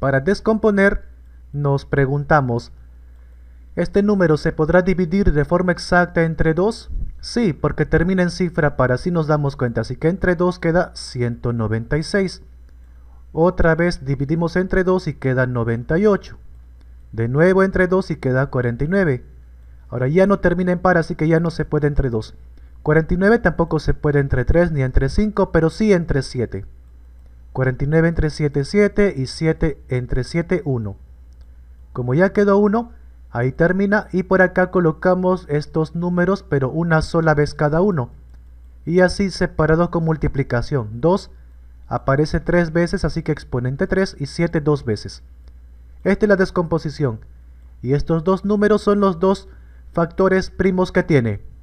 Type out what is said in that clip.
Para descomponer, nos preguntamos, ¿este número se podrá dividir de forma exacta entre 2? Sí, porque termina en cifra para así nos damos cuenta, así que entre 2 queda 196. Otra vez dividimos entre 2 y queda 98. De nuevo entre 2 y queda 49. Ahora ya no termina en par, así que ya no se puede entre 2. 49 tampoco se puede entre 3 ni entre 5, pero sí entre 7. 49 entre 7, 7 y 7 entre 7, 1. Como ya quedó 1, ahí termina y por acá colocamos estos números pero una sola vez cada uno. Y así separados con multiplicación. 2 aparece 3 veces, así que exponente 3 y 7 2 veces. Esta es la descomposición. Y estos dos números son los dos factores primos que tiene.